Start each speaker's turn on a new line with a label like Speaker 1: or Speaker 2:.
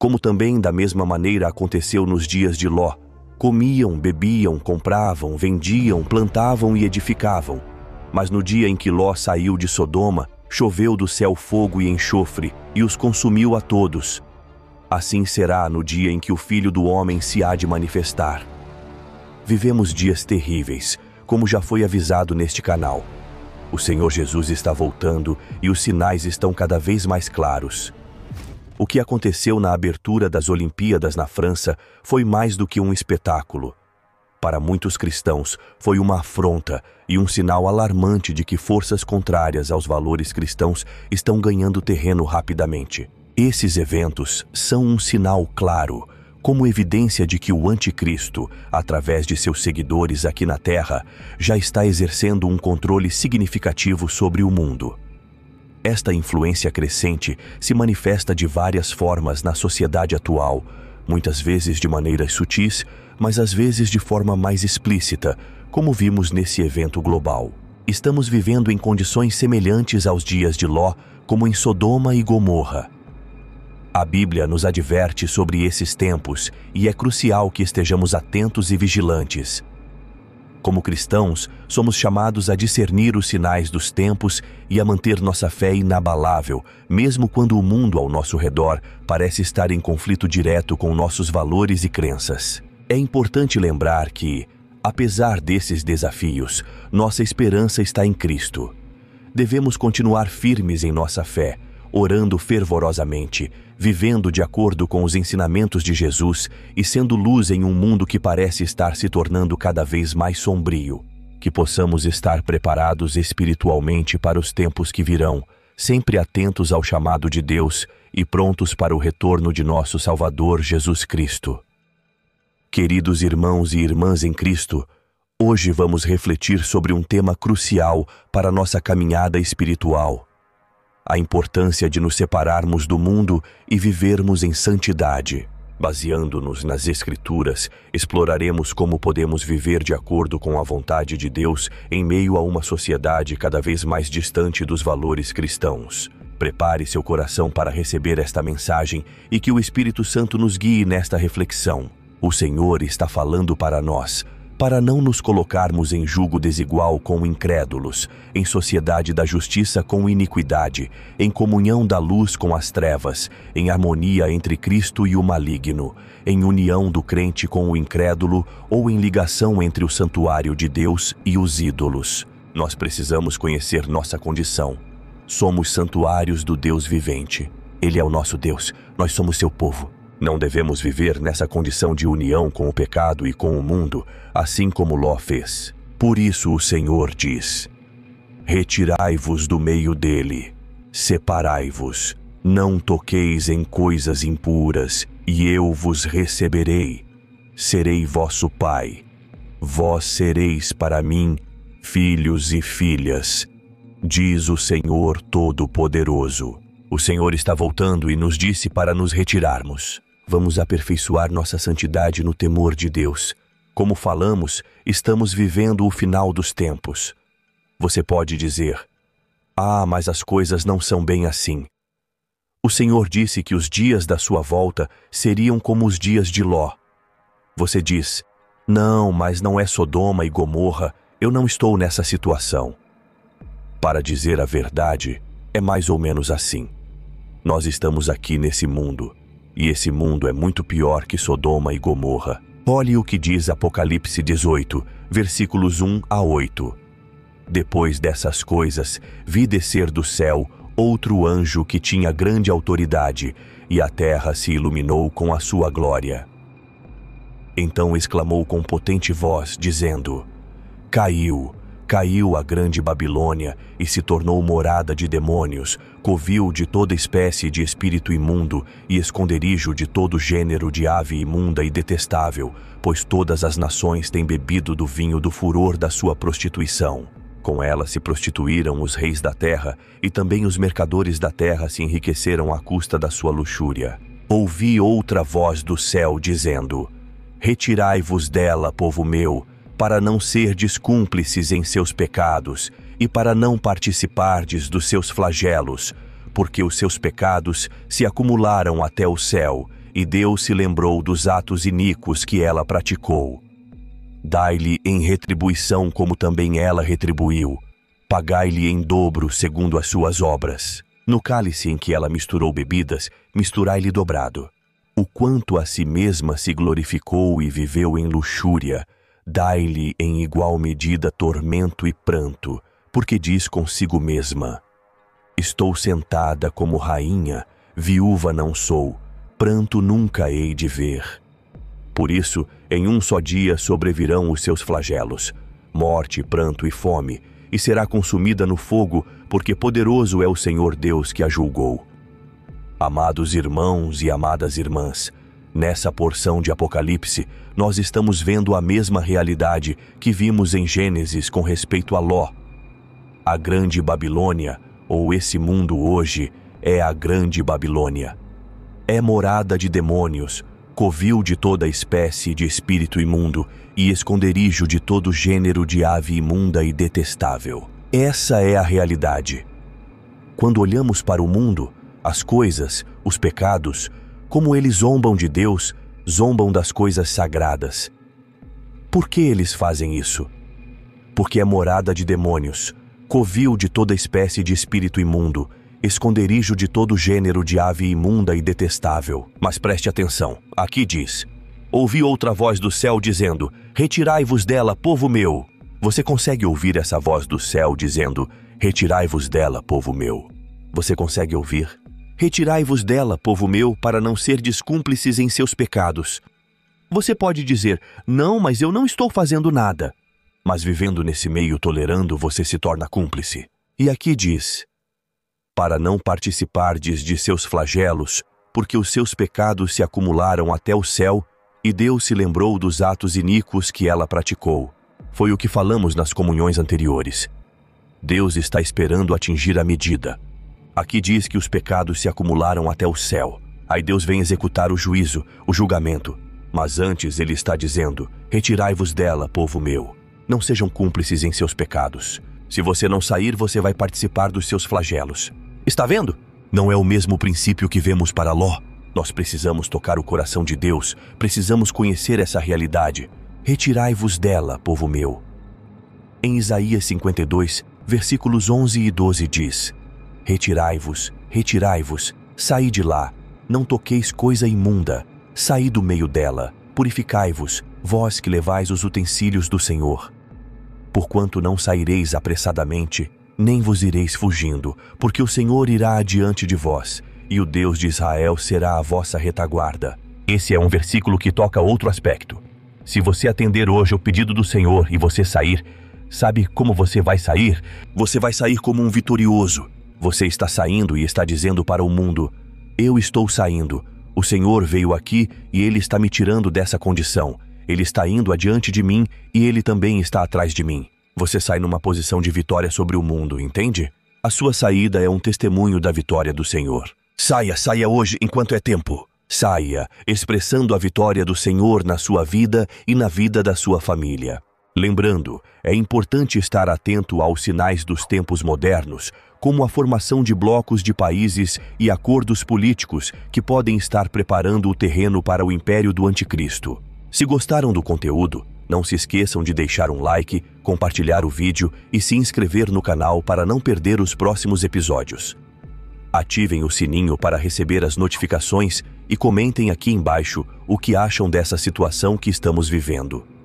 Speaker 1: como também da mesma maneira aconteceu nos dias de Ló. Comiam, bebiam, compravam, vendiam, plantavam e edificavam. Mas no dia em que Ló saiu de Sodoma, choveu do céu fogo e enxofre, e os consumiu a todos. Assim será no dia em que o Filho do Homem se há de manifestar. Vivemos dias terríveis, como já foi avisado neste canal. O Senhor Jesus está voltando e os sinais estão cada vez mais claros. O que aconteceu na abertura das Olimpíadas na França foi mais do que um espetáculo. Para muitos cristãos, foi uma afronta e um sinal alarmante de que forças contrárias aos valores cristãos estão ganhando terreno rapidamente. Esses eventos são um sinal claro, como evidência de que o Anticristo, através de seus seguidores aqui na Terra, já está exercendo um controle significativo sobre o mundo. Esta influência crescente se manifesta de várias formas na sociedade atual, muitas vezes de maneiras sutis, mas às vezes de forma mais explícita, como vimos nesse evento global. Estamos vivendo em condições semelhantes aos dias de Ló, como em Sodoma e Gomorra. A Bíblia nos adverte sobre esses tempos e é crucial que estejamos atentos e vigilantes. Como cristãos, somos chamados a discernir os sinais dos tempos e a manter nossa fé inabalável, mesmo quando o mundo ao nosso redor parece estar em conflito direto com nossos valores e crenças. É importante lembrar que, apesar desses desafios, nossa esperança está em Cristo. Devemos continuar firmes em nossa fé, orando fervorosamente, vivendo de acordo com os ensinamentos de Jesus e sendo luz em um mundo que parece estar se tornando cada vez mais sombrio. Que possamos estar preparados espiritualmente para os tempos que virão, sempre atentos ao chamado de Deus e prontos para o retorno de nosso Salvador Jesus Cristo. Queridos irmãos e irmãs em Cristo, hoje vamos refletir sobre um tema crucial para nossa caminhada espiritual a importância de nos separarmos do mundo e vivermos em santidade. Baseando-nos nas Escrituras, exploraremos como podemos viver de acordo com a vontade de Deus em meio a uma sociedade cada vez mais distante dos valores cristãos. Prepare seu coração para receber esta mensagem e que o Espírito Santo nos guie nesta reflexão. O Senhor está falando para nós para não nos colocarmos em julgo desigual com incrédulos, em sociedade da justiça com iniquidade, em comunhão da luz com as trevas, em harmonia entre Cristo e o maligno, em união do crente com o incrédulo ou em ligação entre o santuário de Deus e os ídolos. Nós precisamos conhecer nossa condição. Somos santuários do Deus vivente. Ele é o nosso Deus, nós somos seu povo. Não devemos viver nessa condição de união com o pecado e com o mundo, assim como Ló fez. Por isso o Senhor diz: Retirai-vos do meio dele, separai-vos, não toqueis em coisas impuras, e eu vos receberei. Serei vosso Pai. Vós sereis para mim filhos e filhas, diz o Senhor Todo-Poderoso. O Senhor está voltando e nos disse para nos retirarmos vamos aperfeiçoar nossa santidade no temor de Deus. Como falamos, estamos vivendo o final dos tempos. Você pode dizer: Ah, mas as coisas não são bem assim. O Senhor disse que os dias da sua volta seriam como os dias de Ló. Você diz: Não, mas não é Sodoma e Gomorra, eu não estou nessa situação. Para dizer a verdade, é mais ou menos assim. Nós estamos aqui nesse mundo e esse mundo é muito pior que Sodoma e Gomorra. Olhe o que diz Apocalipse 18, versículos 1 a 8. Depois dessas coisas, vi descer do céu outro anjo que tinha grande autoridade, e a terra se iluminou com a sua glória. Então exclamou com potente voz, dizendo: Caiu, caiu a grande Babilônia e se tornou morada de demônios, covil de toda espécie de espírito imundo e esconderijo de todo gênero de ave imunda e detestável, pois todas as nações têm bebido do vinho do furor da sua prostituição. Com ela se prostituíram os reis da terra, e também os mercadores da terra se enriqueceram à custa da sua luxúria. Ouvi outra voz do céu dizendo: Retirai-vos dela, povo meu, para não serdes cúmplices em seus pecados e para não participardes dos seus flagelos, porque os seus pecados se acumularam até o céu, e Deus se lembrou dos atos iníquos que ela praticou. Dai-lhe em retribuição como também ela retribuiu, pagai-lhe em dobro segundo as suas obras. No cálice em que ela misturou bebidas, misturai-lhe dobrado. O quanto a si mesma se glorificou e viveu em luxúria, Dai-lhe em igual medida tormento e pranto, porque diz consigo mesma: Estou sentada como rainha, viúva não sou, pranto nunca hei de ver. Por isso, em um só dia sobrevirão os seus flagelos: morte, pranto e fome, e será consumida no fogo, porque poderoso é o Senhor Deus que a julgou. Amados irmãos e amadas irmãs, Nessa porção de Apocalipse, nós estamos vendo a mesma realidade que vimos em Gênesis com respeito a Ló. A Grande Babilônia, ou esse mundo hoje, é a Grande Babilônia. É morada de demônios, covil de toda espécie de espírito imundo e esconderijo de todo gênero de ave imunda e detestável. Essa é a realidade. Quando olhamos para o mundo, as coisas, os pecados, como eles zombam de Deus, zombam das coisas sagradas. Por que eles fazem isso? Porque é morada de demônios, covil de toda espécie de espírito imundo, esconderijo de todo gênero de ave imunda e detestável. Mas preste atenção, aqui diz: Ouvi outra voz do céu dizendo: Retirai-vos dela, povo meu. Você consegue ouvir essa voz do céu dizendo: Retirai-vos dela, povo meu. Você consegue ouvir? Retirai-vos dela, povo meu, para não ser descúmplices em seus pecados. Você pode dizer, não, mas eu não estou fazendo nada. Mas vivendo nesse meio tolerando, você se torna cúmplice. E aqui diz: Para não participardes de seus flagelos, porque os seus pecados se acumularam até o céu, e Deus se lembrou dos atos iníquos que ela praticou. Foi o que falamos nas comunhões anteriores. Deus está esperando atingir a medida. Aqui diz que os pecados se acumularam até o céu. Aí Deus vem executar o juízo, o julgamento. Mas antes ele está dizendo: Retirai-vos dela, povo meu. Não sejam cúmplices em seus pecados. Se você não sair, você vai participar dos seus flagelos. Está vendo? Não é o mesmo princípio que vemos para Ló. Nós precisamos tocar o coração de Deus, precisamos conhecer essa realidade. Retirai-vos dela, povo meu. Em Isaías 52, versículos 11 e 12 diz: Retirai-vos, retirai-vos, saí de lá, não toqueis coisa imunda, saí do meio dela, purificai-vos, vós que levais os utensílios do Senhor. Porquanto não saireis apressadamente, nem vos ireis fugindo, porque o Senhor irá adiante de vós, e o Deus de Israel será a vossa retaguarda. Esse é um versículo que toca outro aspecto. Se você atender hoje ao pedido do Senhor e você sair, sabe como você vai sair? Você vai sair como um vitorioso, você está saindo e está dizendo para o mundo: Eu estou saindo. O Senhor veio aqui e ele está me tirando dessa condição. Ele está indo adiante de mim e ele também está atrás de mim. Você sai numa posição de vitória sobre o mundo, entende? A sua saída é um testemunho da vitória do Senhor. Saia, saia hoje enquanto é tempo. Saia, expressando a vitória do Senhor na sua vida e na vida da sua família. Lembrando, é importante estar atento aos sinais dos tempos modernos, como a formação de blocos de países e acordos políticos que podem estar preparando o terreno para o império do anticristo. Se gostaram do conteúdo, não se esqueçam de deixar um like, compartilhar o vídeo e se inscrever no canal para não perder os próximos episódios. Ativem o sininho para receber as notificações e comentem aqui embaixo o que acham dessa situação que estamos vivendo.